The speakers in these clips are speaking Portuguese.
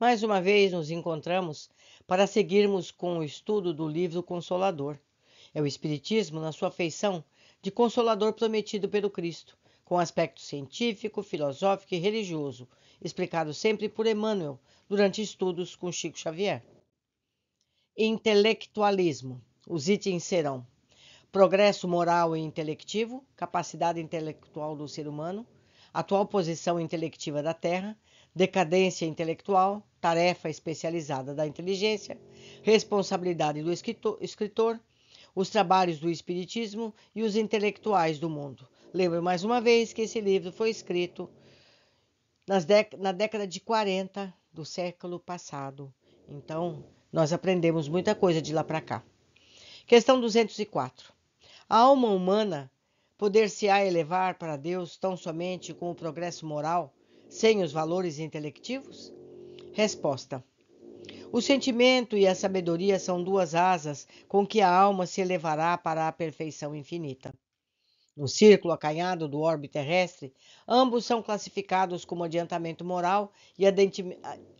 Mais uma vez nos encontramos para seguirmos com o estudo do livro Consolador. É o Espiritismo na sua feição de consolador prometido pelo Cristo, com aspecto científico, filosófico e religioso, explicado sempre por Emmanuel durante estudos com Chico Xavier. Intelectualismo. Os itens serão progresso moral e intelectivo, capacidade intelectual do ser humano, atual posição intelectiva da Terra decadência intelectual, tarefa especializada da inteligência, responsabilidade do escritor, os trabalhos do espiritismo e os intelectuais do mundo. Lembro mais uma vez que esse livro foi escrito na década de 40 do século passado. Então, nós aprendemos muita coisa de lá para cá. Questão 204. A alma humana poder-se-á elevar para Deus tão somente com o progresso moral sem os valores intelectivos? Resposta. O sentimento e a sabedoria são duas asas com que a alma se elevará para a perfeição infinita. No círculo acanhado do orbe terrestre, ambos são classificados como adiantamento moral e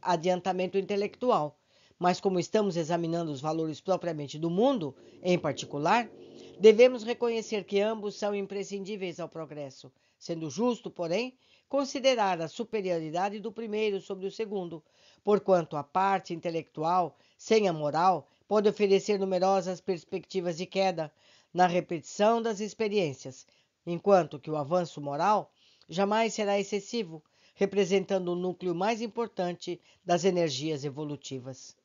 adiantamento intelectual. Mas, como estamos examinando os valores propriamente do mundo, em particular, devemos reconhecer que ambos são imprescindíveis ao progresso, sendo justo, porém, considerar a superioridade do primeiro sobre o segundo, porquanto a parte intelectual, sem a moral, pode oferecer numerosas perspectivas de queda na repetição das experiências, enquanto que o avanço moral jamais será excessivo, representando o núcleo mais importante das energias evolutivas.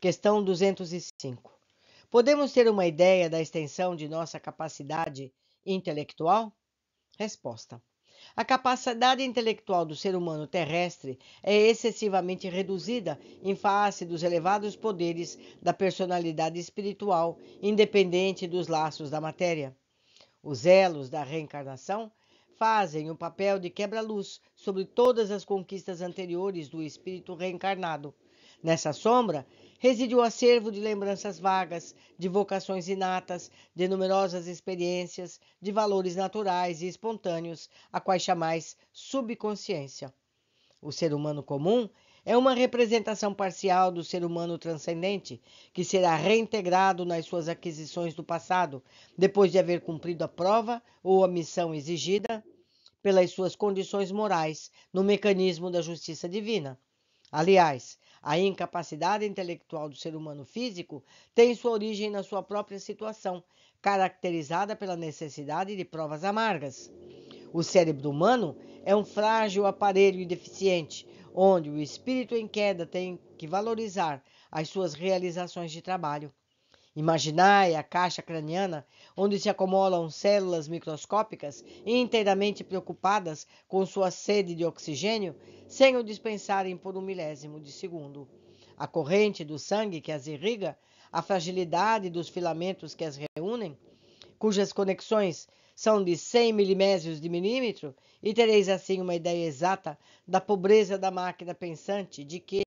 Questão 205. Podemos ter uma ideia da extensão de nossa capacidade intelectual? Resposta. A capacidade intelectual do ser humano terrestre é excessivamente reduzida em face dos elevados poderes da personalidade espiritual, independente dos laços da matéria. Os elos da reencarnação fazem o papel de quebra-luz sobre todas as conquistas anteriores do espírito reencarnado. Nessa sombra reside o acervo de lembranças vagas, de vocações inatas, de numerosas experiências, de valores naturais e espontâneos, a quais chamais subconsciência. O ser humano comum é uma representação parcial do ser humano transcendente, que será reintegrado nas suas aquisições do passado, depois de haver cumprido a prova ou a missão exigida pelas suas condições morais no mecanismo da justiça divina. Aliás, a incapacidade intelectual do ser humano físico tem sua origem na sua própria situação, caracterizada pela necessidade de provas amargas. O cérebro humano é um frágil aparelho deficiente, onde o espírito em queda tem que valorizar as suas realizações de trabalho. Imaginai a caixa craniana, onde se acumulam células microscópicas inteiramente preocupadas com sua sede de oxigênio, sem o dispensarem por um milésimo de segundo. A corrente do sangue que as irriga, a fragilidade dos filamentos que as reúnem, cujas conexões são de 100 milimésios de milímetro, e tereis assim uma ideia exata da pobreza da máquina pensante de que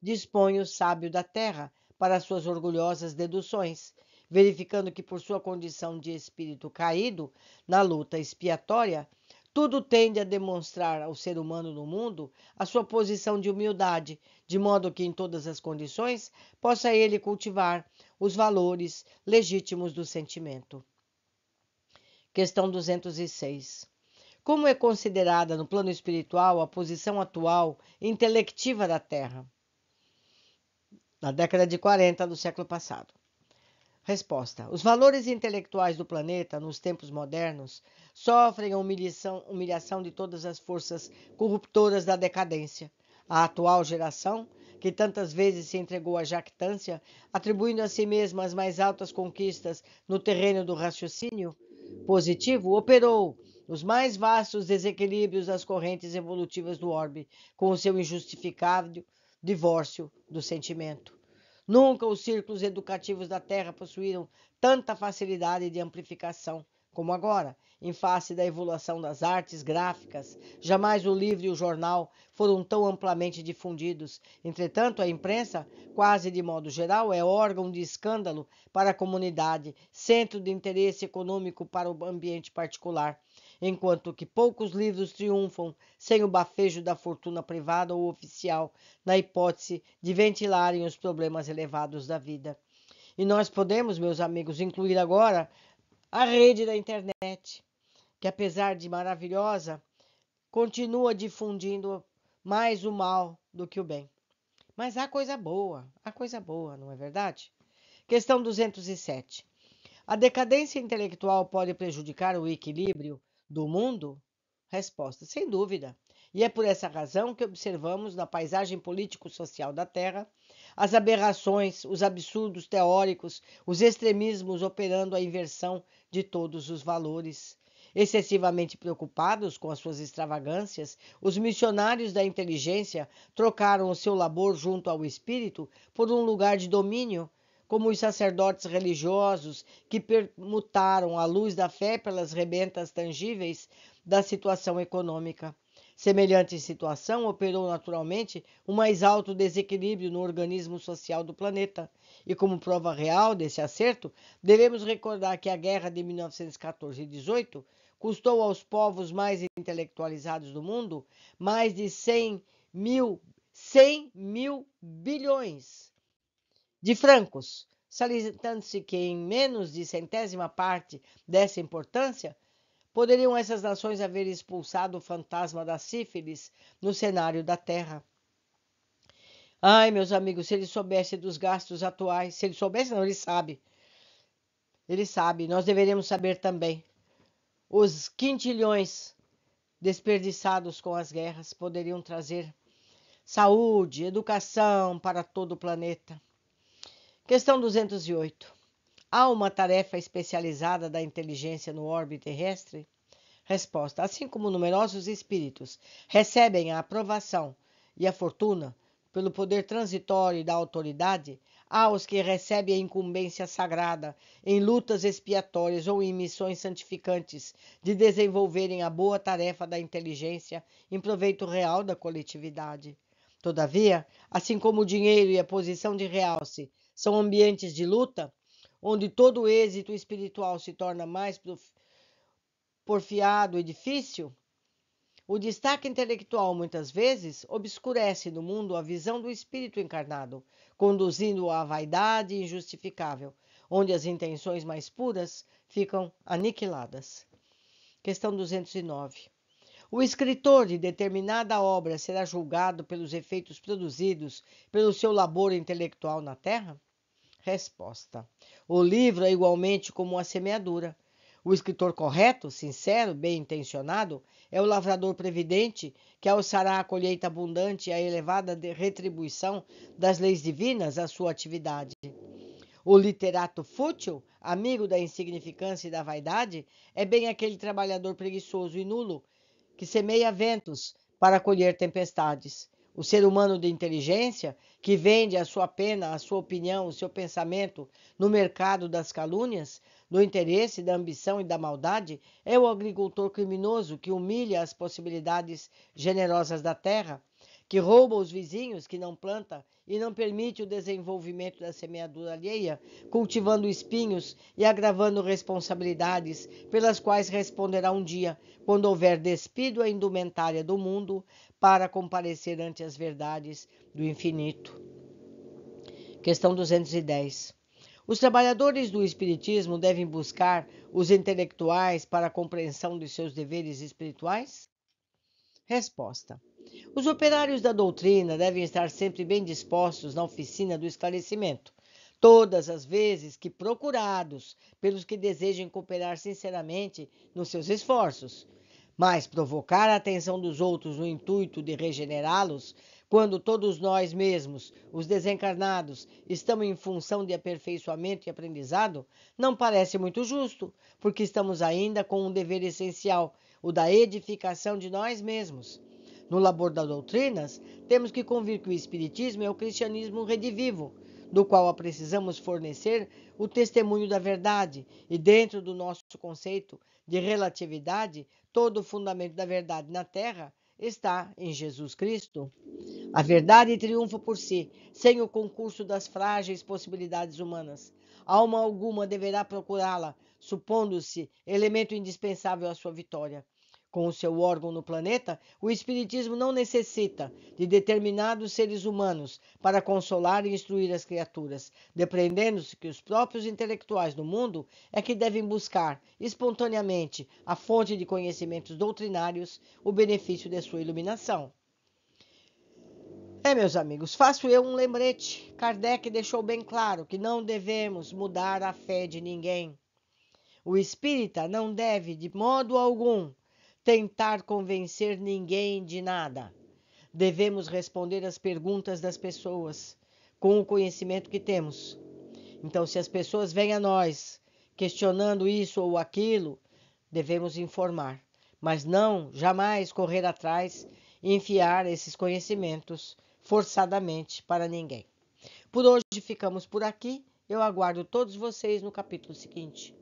dispõe o sábio da Terra para suas orgulhosas deduções, verificando que, por sua condição de espírito caído na luta expiatória, tudo tende a demonstrar ao ser humano no mundo a sua posição de humildade, de modo que, em todas as condições, possa ele cultivar os valores legítimos do sentimento. Questão 206. Como é considerada no plano espiritual a posição atual intelectiva da Terra? na década de 40 do século passado. Resposta: Os valores intelectuais do planeta nos tempos modernos sofrem a humilhação, humilhação de todas as forças corruptoras da decadência. A atual geração, que tantas vezes se entregou à jactância, atribuindo a si mesma as mais altas conquistas no terreno do raciocínio positivo, operou nos mais vastos desequilíbrios das correntes evolutivas do orbe, com o seu injustificável divórcio do sentimento. Nunca os círculos educativos da Terra possuíram tanta facilidade de amplificação como agora, em face da evolução das artes gráficas. Jamais o livro e o jornal foram tão amplamente difundidos. Entretanto, a imprensa, quase de modo geral, é órgão de escândalo para a comunidade, centro de interesse econômico para o ambiente particular enquanto que poucos livros triunfam sem o bafejo da fortuna privada ou oficial, na hipótese de ventilarem os problemas elevados da vida. E nós podemos, meus amigos, incluir agora a rede da internet, que apesar de maravilhosa, continua difundindo mais o mal do que o bem. Mas há coisa boa, há coisa boa, não é verdade? Questão 207. A decadência intelectual pode prejudicar o equilíbrio do mundo? Resposta: sem dúvida. E é por essa razão que observamos na paisagem político-social da Terra as aberrações, os absurdos teóricos, os extremismos operando a inversão de todos os valores. Excessivamente preocupados com as suas extravagâncias, os missionários da inteligência trocaram o seu labor junto ao espírito por um lugar de domínio como os sacerdotes religiosos que permutaram a luz da fé pelas rebentas tangíveis da situação econômica. Semelhante situação operou naturalmente um mais alto desequilíbrio no organismo social do planeta. E como prova real desse acerto, devemos recordar que a guerra de 1914 e 18 custou aos povos mais intelectualizados do mundo mais de 100 mil, 100 mil bilhões de francos, salientando-se que em menos de centésima parte dessa importância, poderiam essas nações haver expulsado o fantasma da sífilis no cenário da Terra. Ai, meus amigos, se ele soubesse dos gastos atuais, se ele soubesse, não, ele sabe. Ele sabe, nós deveríamos saber também. Os quintilhões desperdiçados com as guerras poderiam trazer saúde, educação para todo o planeta. Questão 208. Há uma tarefa especializada da inteligência no orbe terrestre? Resposta: Assim como numerosos espíritos recebem a aprovação e a fortuna pelo poder transitório da autoridade, há os que recebem a incumbência sagrada em lutas expiatórias ou em missões santificantes de desenvolverem a boa tarefa da inteligência em proveito real da coletividade. Todavia, assim como o dinheiro e a posição de realce são ambientes de luta, onde todo êxito espiritual se torna mais porfiado e difícil, o destaque intelectual muitas vezes obscurece no mundo a visão do espírito encarnado, conduzindo-o à vaidade injustificável, onde as intenções mais puras ficam aniquiladas. Questão 209. O escritor de determinada obra será julgado pelos efeitos produzidos pelo seu labor intelectual na Terra? Resposta: O livro é igualmente como uma semeadura. O escritor correto, sincero, bem intencionado, é o lavrador previdente que alçará a colheita abundante e a elevada retribuição das leis divinas à sua atividade. O literato fútil, amigo da insignificância e da vaidade, é bem aquele trabalhador preguiçoso e nulo que semeia ventos para colher tempestades o ser humano de inteligência, que vende a sua pena, a sua opinião, o seu pensamento no mercado das calúnias, do interesse, da ambição e da maldade, é o agricultor criminoso que humilha as possibilidades generosas da terra que rouba os vizinhos, que não planta e não permite o desenvolvimento da semeadura alheia, cultivando espinhos e agravando responsabilidades pelas quais responderá um dia, quando houver despido a indumentária do mundo para comparecer ante as verdades do infinito. Questão 210. Os trabalhadores do Espiritismo devem buscar os intelectuais para a compreensão de seus deveres espirituais? Resposta. Os operários da doutrina devem estar sempre bem dispostos na oficina do esclarecimento, todas as vezes que procurados pelos que desejem cooperar sinceramente nos seus esforços. Mas provocar a atenção dos outros no intuito de regenerá-los, quando todos nós mesmos, os desencarnados, estamos em função de aperfeiçoamento e aprendizado, não parece muito justo, porque estamos ainda com um dever essencial, o da edificação de nós mesmos no labor das doutrinas, temos que convir que o Espiritismo é o cristianismo redivivo, do qual precisamos fornecer o testemunho da verdade e, dentro do nosso conceito de relatividade, todo o fundamento da verdade na Terra está em Jesus Cristo. A verdade triunfa por si, sem o concurso das frágeis possibilidades humanas. Alma alguma deverá procurá-la, supondo-se elemento indispensável à sua vitória com o seu órgão no planeta, o Espiritismo não necessita de determinados seres humanos para consolar e instruir as criaturas, depreendendo-se que os próprios intelectuais do mundo é que devem buscar espontaneamente a fonte de conhecimentos doutrinários, o benefício de sua iluminação. É, meus amigos, faço eu um lembrete. Kardec deixou bem claro que não devemos mudar a fé de ninguém. O espírita não deve, de modo algum, tentar convencer ninguém de nada. Devemos responder às perguntas das pessoas com o conhecimento que temos. Então, se as pessoas vêm a nós questionando isso ou aquilo, devemos informar, mas não jamais correr atrás e enfiar esses conhecimentos forçadamente para ninguém. Por hoje ficamos por aqui. Eu aguardo todos vocês no capítulo seguinte.